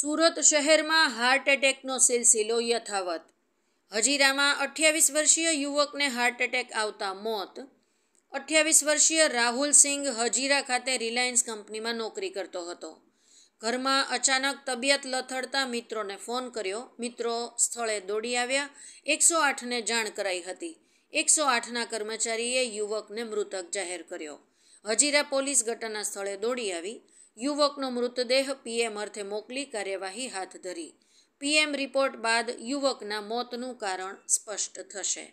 સુરત શહેરમાં હાર્ટ એટેકનો સિલસિલો યથાવત હજીરામાં અઠ્યાવીસ વર્ષીય યુવકને હાર્ટ એટેક આવતા મોત અઠ્યાવીસ વર્ષીય રાહુલ સિંઘ હજીરા ખાતે રિલાયન્સ કંપનીમાં નોકરી કરતો હતો ઘરમાં અચાનક તબિયત લથડતા મિત્રોને ફોન કર્યો મિત્રો સ્થળે દોડી આવ્યા એકસો આઠને જાણ કરાઈ હતી એકસો આઠના કર્મચારીએ યુવકને મૃતક જાહેર કર્યો હજીરા પોલીસ ઘટના સ્થળે દોડી આવી યુવકનો મૃતદેહ પીએમ અર્થે મોકલી કાર્યવાહી હાથ ધરી પીએમ રિપોર્ટ બાદ યુવકના મોતનું કારણ સ્પષ્ટ થશે